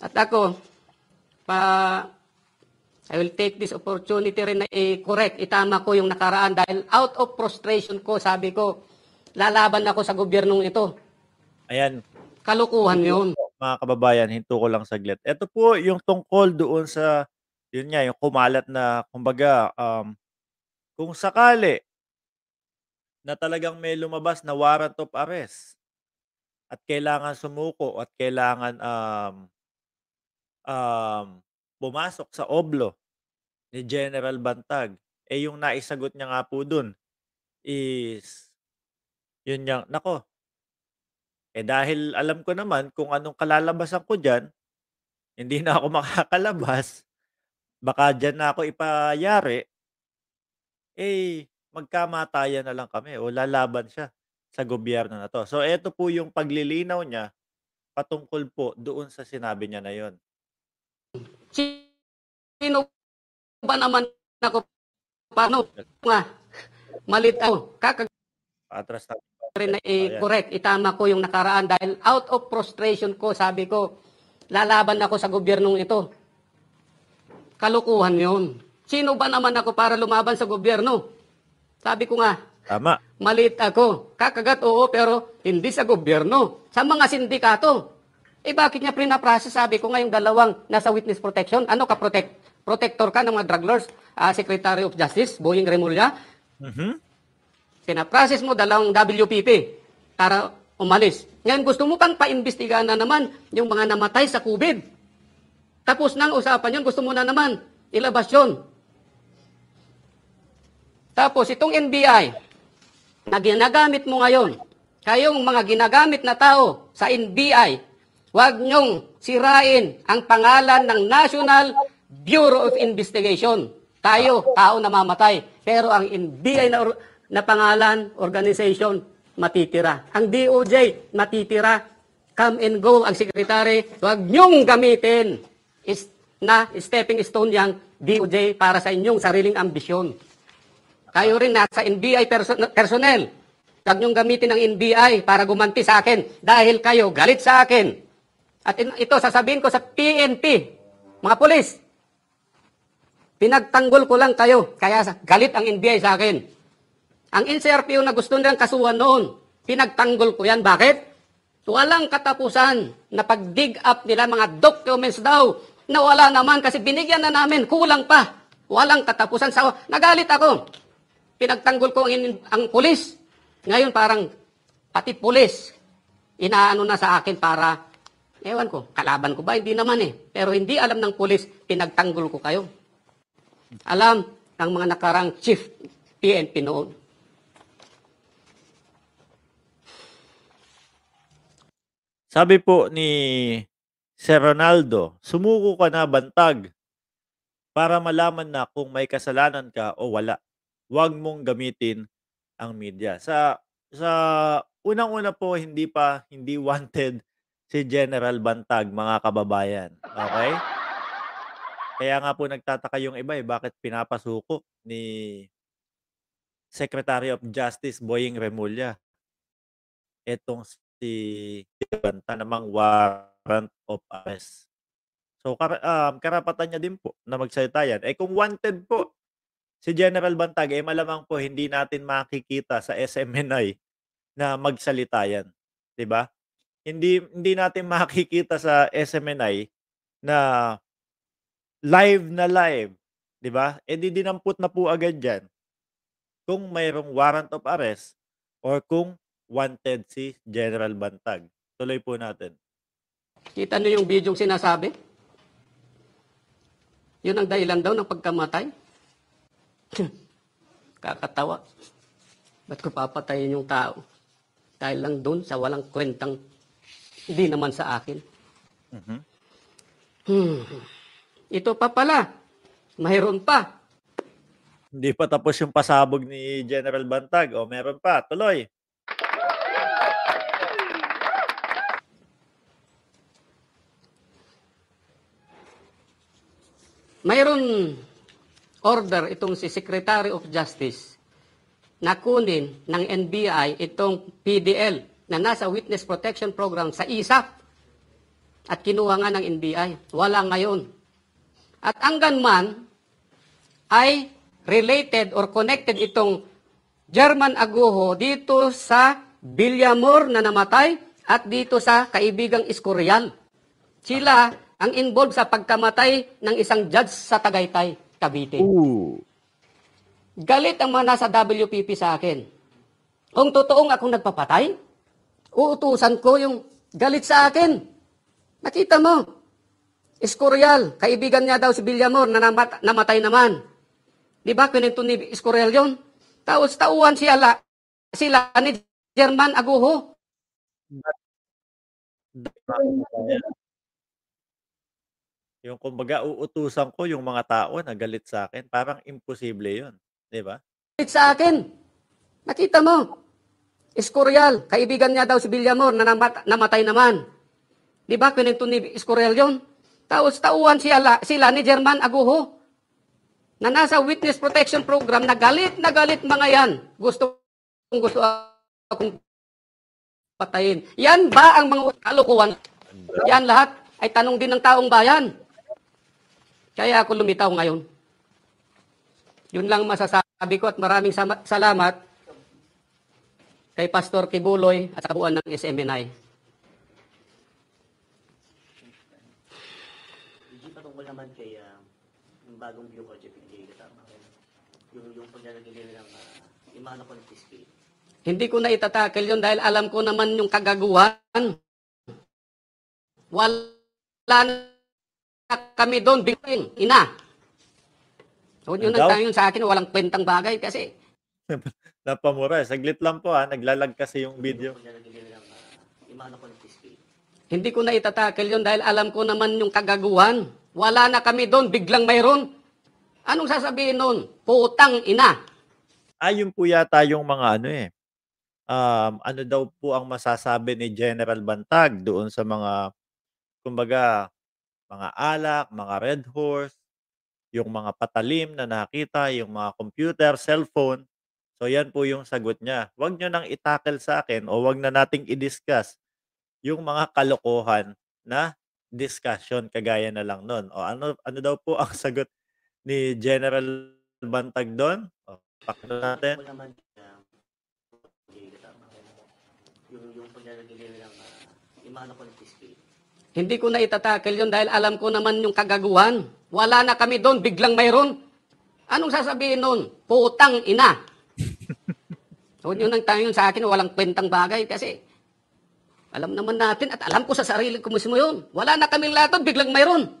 At ako, pa, I will take this opportunity rin na i-correct, itama ko yung nakaraan dahil out of frustration ko, sabi ko, lalaban ako sa gobyernong ito. Ayan. Kalukuhan hinto, yun. Mga kababayan, hinto ko lang saglit. Ito po yung tungkol doon sa, yun nga, yung kumalat na, kumbaga, um, kung sakali na talagang may lumabas na warrant of arrest at kailangan sumuko at kailangan um, um, pumasok sa oblo ni General Bantag, eh yung naisagot niya nga po dun is, yun yung, nako, eh dahil alam ko naman kung anong kalalabasan ko dyan, hindi na ako makakalabas, baka dyan na ako ipayari, eh magkamatayan na lang kami o lalaban siya sa gobyerno na to. So eto po yung paglilinaw niya patungkol po doon sa sinabi niya na yon sino ba naman ako? Paano nga? Malit ako. Kakag Atras tayo Rin na eh, correct. Itama ko yung nakaraan dahil out of frustration ko, sabi ko, lalaban ako sa gobyernong ito. Kalukuhan yon Sino ba naman ako para lumaban sa gobyerno? Sabi ko nga, Tama. Malit ako. Kakagat oo, pero hindi sa gobyerno. Sa mga sindikato. Eh bakit niya pinaprocess? Sabi ko ngayong dalawang nasa witness protection. Ano ka protect? Protector ka ng mga drug lords. Uh, Secretary of Justice, Boying Remulla. Mm-hmm. Pinaprocess mo dalawang WPP para umalis. Ngayon gusto mo pang paimbestigahan na naman yung mga namatay sa COVID. Tapos nang usapan yun, gusto mo na naman ilabas yun. Tapos itong NBI na ginagamit mo ngayon, kayong mga ginagamit na tao sa NBI, Huwag niyong sirain ang pangalan ng National Bureau of Investigation. Tayo, tao namamatay. Pero ang NBI na, na pangalan, organization, matitira. Ang DOJ, matitira. Come and go ang sekretary. Huwag niyong gamitin is, na stepping stone yang DOJ para sa inyong sariling ambisyon. Kayo rin nasa NBI person- personnel. Huwag niyong gamitin ang NBI para gumanti sa akin dahil kayo galit sa akin. At ito sasabihin ko sa PNP, mga pulis, pinagtanggol ko lang kayo, kaya galit ang NBI sa akin. Ang NCRPO na gusto nilang kasuhan noon, pinagtanggol ko yan. Bakit? Walang katapusan na pag-dig up nila mga documents daw na wala naman kasi binigyan na namin, kulang pa. Walang katapusan. Sa, nagalit ako. Pinagtanggol ko ang, ang pulis. Ngayon parang pati pulis inaano na sa akin para Ewan ko, kalaban ko ba? Hindi naman eh. Pero hindi alam ng pulis, pinagtanggol ko kayo. Alam ng mga nakarang chief PNP noon. Sabi po ni Sir Ronaldo, sumuko ka na bantag para malaman na kung may kasalanan ka o wala. Huwag mong gamitin ang media. Sa sa unang-una po hindi pa hindi wanted si General Bantag, mga kababayan. Okay? Kaya nga po nagtataka yung iba eh, bakit pinapasuko ni Secretary of Justice Boying Remulla etong si Banta namang warrant of arrest. So kar- um, karapatan niya din po na magsalita yan. Eh kung wanted po si General Bantag, eh malamang po hindi natin makikita sa SMNI na magsalita yan. 'Di ba? Hindi hindi natin makikita sa SMNI na live na live, 'di ba? E di dinampot na po agad diyan kung mayroong warrant of arrest or kung wanted si General Bantag. Tuloy po natin. Kita niyo yung video sinasabi? Yun ang dahilan daw ng pagkamatay? Kakatawa. Ba't ko papatayin yung tao? Dahil lang doon sa walang kwentang hindi naman sa akin. Mm-hmm. Hmm. Ito pa pala. Mayroon pa. Hindi pa tapos yung pasabog ni General Bantag. O, meron pa. Tuloy. Mayroon order itong si Secretary of Justice na kunin ng NBI itong PDL na nasa Witness Protection Program sa ISAP at kinuha nga ng NBI. Wala ngayon. At ang ganman ay related or connected itong German Aguho dito sa Bilyamor na namatay at dito sa kaibigang Iskorial. Sila ang involved sa pagkamatay ng isang judge sa Tagaytay, Cavite. Ooh. Galit ang mga nasa WPP sa akin. Kung totoong akong nagpapatay, uutusan ko yung galit sa akin. Nakita mo, Escorial, kaibigan niya daw si Villamor na namat, namatay naman. Di ba, kinento ni Escorial yun? Tapos tauhan siya la, sila ni German Aguho. Yung kumbaga, uutusan ko yung mga tao na galit sa akin. Parang imposible yun. Di ba? Galit sa akin. Nakita mo, Escorial, kaibigan niya daw si Villamor na namat, namatay naman. Di ba? Kwento ni Escorial yon. Tapos tauhan sila, sila ni German Aguho na nasa witness protection program na galit na galit mga yan. Gusto gusto akong patayin. Yan ba ang mga kalukuhan? Yan lahat ay tanong din ng taong bayan. Kaya ako lumitaw ngayon. Yun lang masasabi ko at maraming salamat kay Pastor Kibuloy at kabuuan ng SMNI. Hindi patungkol naman kay uh, yung bagong view ko, JPJ, kasama ko. Yung, yung paglalagay nila ng uh, imano ko ng Hindi ko na itatakil yon dahil alam ko naman yung kagaguhan. Wala na kami doon, bigpin, ina. Huwag yun na tayo sa akin, walang kwentang bagay kasi Napamura. Saglit lang po ha. Ah. Naglalag kasi yung video. Ah, Hindi ko na itatakil yun dahil alam ko naman yung kagaguhan. Wala na kami doon, biglang mayroon. Anong sasabihin noon? Putang ina. Ayun ah, po yata yung mga ano eh. Um, ano daw po ang masasabi ni General Bantag doon sa mga, kumbaga, mga alak, mga red horse, yung mga patalim na nakita, yung mga computer, cellphone. So yan po yung sagot niya. Huwag niyo nang itakil sa akin o huwag na nating i-discuss yung mga kalokohan na discussion kagaya na lang nun. O ano ano daw po ang sagot ni General Bantag doon? O pakinggan natin. Um, hindi yung yung paglalagay nila ng uh, yung mga Hindi ko na itatakil yun dahil alam ko naman yung kagaguhan. Wala na kami doon, biglang mayroon. Anong sasabihin nun? Putang ina. So yun ang tayo sa akin, walang kwentang bagay kasi alam naman natin at alam ko sa sarili ko mismo yun. Wala na kaming lahat biglang mayroon.